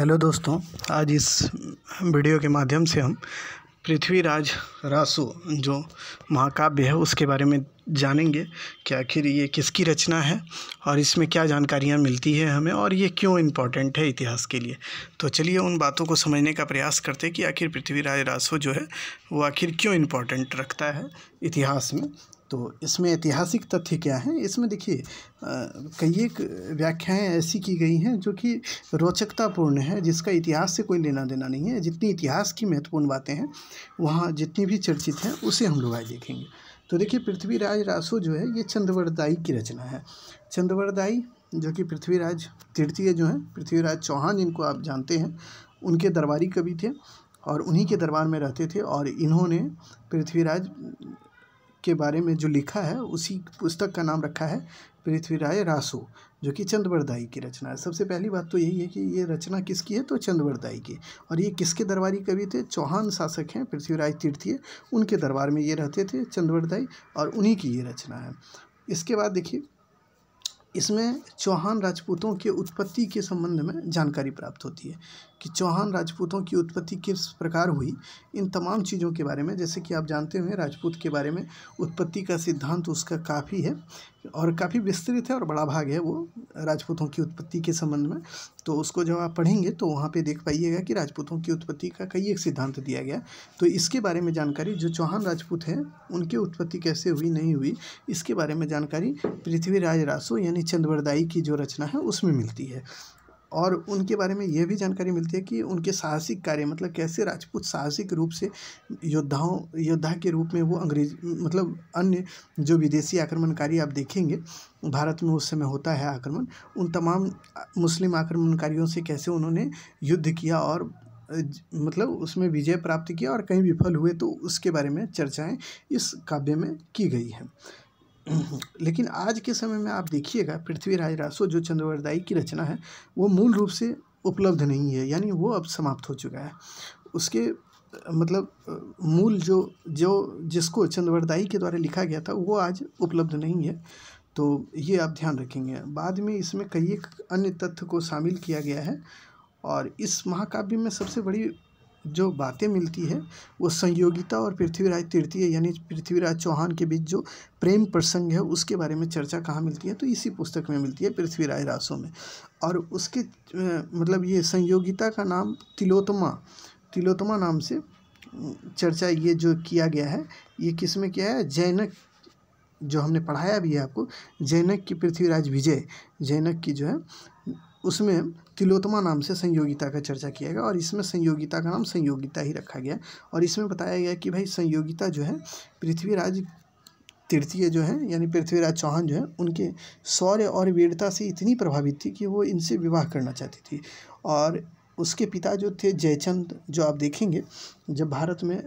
hello दोस्तों आज इस वीडियो के माध्यम से हम पृथ्वीराज रासो जो महाकाव्य है उसके बारे में जानेंगे कि आखिर ये किसकी रचना है और इसमें क्या जानकारियाँ मिलती है हमें और ये क्यों इम्पोर्टेंट है इतिहास के लिए तो चलिए उन बातों को समझने का प्रयास करते हैं कि आखिर पृथ्वीराज रासो जो है वो आखिर क्यों इम्पोर्टेंट रखता है इतिहास में तो इसमें ऐतिहासिक तथ्य क्या हैं इसमें देखिए कई एक व्याख्याएं ऐसी की गई हैं जो कि रोचकतापूर्ण है जिसका इतिहास से कोई लेना देना नहीं है जितनी इतिहास की महत्वपूर्ण बातें हैं वहाँ जितनी भी चर्चित हैं उसे हम लोग आज देखेंगे तो देखिए पृथ्वीराज रासो जो है ये चंद्रवरदाई की रचना है चंद्रवरदाई जो कि पृथ्वीराज तृतीय जो हैं पृथ्वीराज चौहान जिनको आप जानते हैं उनके दरबारी कवि थे और उन्हीं के दरबार में रहते थे और इन्होंने पृथ्वीराज के बारे में जो लिखा है उसी पुस्तक का नाम रखा है पृथ्वीराय रासो जो कि चंद्रवरदाई की रचना है सबसे पहली बात तो यही है कि ये रचना किसकी है तो चंद्रवरदाई की और ये किसके दरबारी कवि थे चौहान शासक हैं पृथ्वीराज तीर्थी उनके दरबार में ये रहते थे चंद्रवरदाई और उन्हीं की ये रचना है इसके बाद देखिए इसमें चौहान राजपूतों के उत्पत्ति के संबंध में जानकारी प्राप्त होती है कि चौहान राजपूतों की उत्पत्ति किस प्रकार हुई इन तमाम चीज़ों के बारे में जैसे कि आप जानते हुए राजपूत के बारे में उत्पत्ति का सिद्धांत उसका काफ़ी है और काफ़ी विस्तृत है और बड़ा भाग है वो राजपूतों की उत्पत्ति के संबंध में तो उसको जब आप पढ़ेंगे तो वहाँ पे देख पाइएगा कि राजपूतों की उत्पत्ति का कई एक सिद्धांत दिया गया तो इसके बारे में जानकारी जो चौहान राजपूत हैं उनकी उत्पत्ति कैसे हुई नहीं हुई इसके बारे में जानकारी पृथ्वीराज रासो यानी चंद्रवरदाई की जो रचना है उसमें मिलती है और उनके बारे में यह भी जानकारी मिलती है कि उनके साहसिक कार्य मतलब कैसे राजपूत साहसिक रूप से योद्धाओं योद्धा के रूप में वो अंग्रेज मतलब अन्य जो विदेशी आक्रमणकारी आप देखेंगे भारत में उस समय होता है आक्रमण उन तमाम मुस्लिम आक्रमणकारियों से कैसे उन्होंने युद्ध किया और मतलब उसमें विजय प्राप्त किया और कहीं विफल हुए तो उसके बारे में चर्चाएं इस काव्य में की गई हैं लेकिन आज के समय में आप देखिएगा पृथ्वीराज रासो जो चंद्रवरदाई की रचना है वो मूल रूप से उपलब्ध नहीं है यानी वो अब समाप्त हो चुका है उसके मतलब मूल जो जो जिसको चंद्रवरदाई के द्वारा लिखा गया था वो आज उपलब्ध नहीं है तो ये आप ध्यान रखेंगे बाद में इसमें कई एक अन्य तथ्य को शामिल किया गया है और इस महाकाव्य में सबसे बड़ी जो बातें मिलती है वो संयोगिता और पृथ्वीराज तृतीय यानी पृथ्वीराज चौहान के बीच जो प्रेम प्रसंग है उसके बारे में चर्चा कहाँ मिलती है तो इसी पुस्तक में मिलती है पृथ्वीराज रासों में और उसके मतलब ये संयोगिता का नाम तिलोत्तमा तिलोत्तमा नाम से चर्चा ये जो किया गया है ये किस में किया है जैनक जो हमने पढ़ाया भी है आपको जैनक की पृथ्वीराज विजय जैनक की जो है उसमें तिलोत्तमा नाम से संयोगिता का चर्चा किया गया और इसमें संयोगिता का नाम संयोगिता ही रखा गया और इसमें बताया गया कि भाई संयोगिता जो है पृथ्वीराज तृतीय जो है यानी पृथ्वीराज चौहान जो है उनके शौर्य और वीरता से इतनी प्रभावित थी कि वो इनसे विवाह करना चाहती थी और उसके पिता जो थे जयचंद जो आप देखेंगे जब भारत में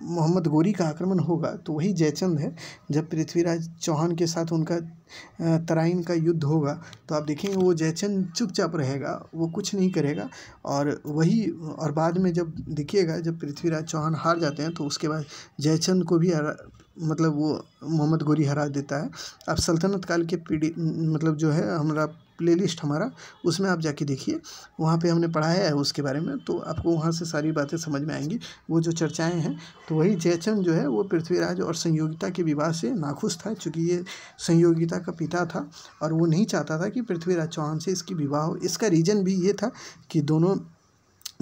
मोहम्मद गोरी का आक्रमण होगा तो वही जयचंद है जब पृथ्वीराज चौहान के साथ उनका तराइन का युद्ध होगा तो आप देखेंगे वो जयचंद चुपचाप रहेगा वो कुछ नहीं करेगा और वही और बाद में जब देखिएगा जब पृथ्वीराज चौहान हार जाते हैं तो उसके बाद जयचंद को भी मतलब वो मोहम्मद गोरी हरा देता है अब सल्तनत काल के पीढ़ी मतलब जो है हमारा प्लेलिस्ट हमारा उसमें आप जाके देखिए वहाँ पे हमने पढ़ाया है उसके बारे में तो आपको वहाँ से सारी बातें समझ में आएंगी वो जो चर्चाएं हैं तो वही जयचंद जो है वो पृथ्वीराज और संयोगिता के विवाह से नाखुश था चूँकि ये संयोगिता का पिता था और वो नहीं चाहता था कि पृथ्वीराज चौहान से इसकी विवाह हो इसका रीज़न भी ये था कि दोनों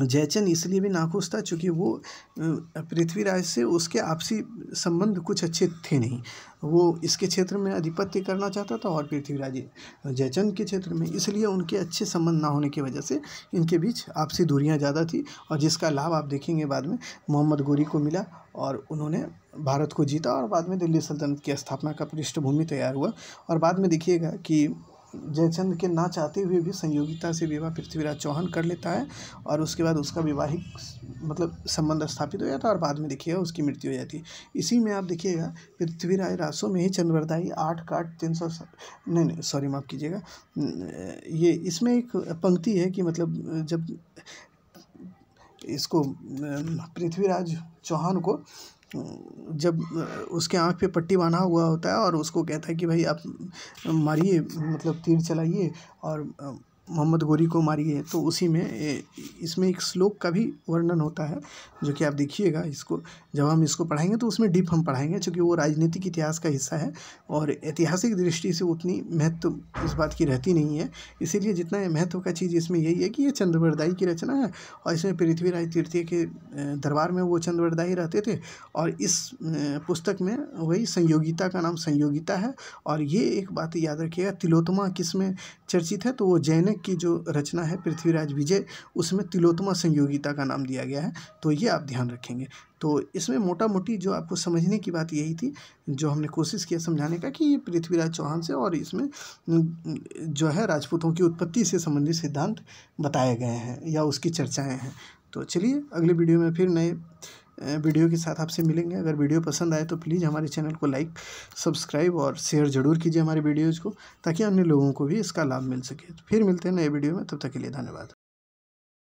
जयचंद इसलिए भी नाखुश था चूँकि वो पृथ्वीराज से उसके आपसी संबंध कुछ अच्छे थे नहीं वो इसके क्षेत्र में आधिपत्य करना चाहता था और पृथ्वीराज जयचंद के क्षेत्र में इसलिए उनके अच्छे संबंध ना होने की वजह से इनके बीच आपसी दूरियां ज़्यादा थी और जिसका लाभ आप देखेंगे बाद में मोहम्मद गोरी को मिला और उन्होंने भारत को जीता और बाद में दिल्ली सल्तनत की स्थापना का पृष्ठभूमि तैयार हुआ और बाद में देखिएगा कि जयचंद के ना चाहते हुए भी संयोगिता से विवाह पृथ्वीराज चौहान कर लेता है और उसके बाद उसका वैवाहिक मतलब संबंध स्थापित हो जाता है और बाद में देखिएगा उसकी मृत्यु हो जाती है इसी में आप देखिएगा पृथ्वीराज रासो में ही चंद्रवरदाई आठ काट तीन सौ नहीं नहीं सॉरी माफ़ कीजिएगा ये इसमें एक पंक्ति है कि मतलब जब इसको पृथ्वीराज चौहान को जब उसके आँख पे पट्टी बांधा हुआ होता है और उसको कहता है कि भाई आप मारिए मतलब तीर चलाइए और मोहम्मद गौरी को मारी है तो उसी में इसमें एक श्लोक का भी वर्णन होता है जो कि आप देखिएगा इसको जब हम इसको पढ़ाएंगे तो उसमें डीप हम पढ़ाएंगे क्योंकि वो राजनीतिक इतिहास का हिस्सा है और ऐतिहासिक दृष्टि से उतनी महत्व इस बात की रहती नहीं है इसीलिए जितना महत्व का चीज़ इसमें यही है कि ये चंद्रवरदाई की रचना है और इसमें पृथ्वीराज तृतीय के दरबार में वो चंद्रवरदाई रहते थे और इस पुस्तक में वही संयोगिता का नाम संयोगिता है और ये एक बात याद रखिएगा तिलोत्मा किस में चर्चित है तो वो जैनक की जो रचना है पृथ्वीराज विजय उसमें तिलोत्मा संयोगिता का नाम दिया गया है तो ये आप ध्यान रखेंगे तो इसमें मोटा मोटी जो आपको समझने की बात यही थी जो हमने कोशिश किया समझाने का कि ये पृथ्वीराज चौहान से और इसमें जो है राजपूतों की उत्पत्ति से संबंधित सिद्धांत बताए गए हैं या उसकी चर्चाएँ हैं तो चलिए अगले वीडियो में फिर नए वीडियो के साथ आपसे मिलेंगे अगर वीडियो पसंद आए तो प्लीज़ हमारे चैनल को लाइक सब्सक्राइब और शेयर जरूर कीजिए हमारे वीडियोज़ को ताकि अन्य लोगों को भी इसका लाभ मिल सके फिर मिलते हैं नए वीडियो में तब तक के लिए धन्यवाद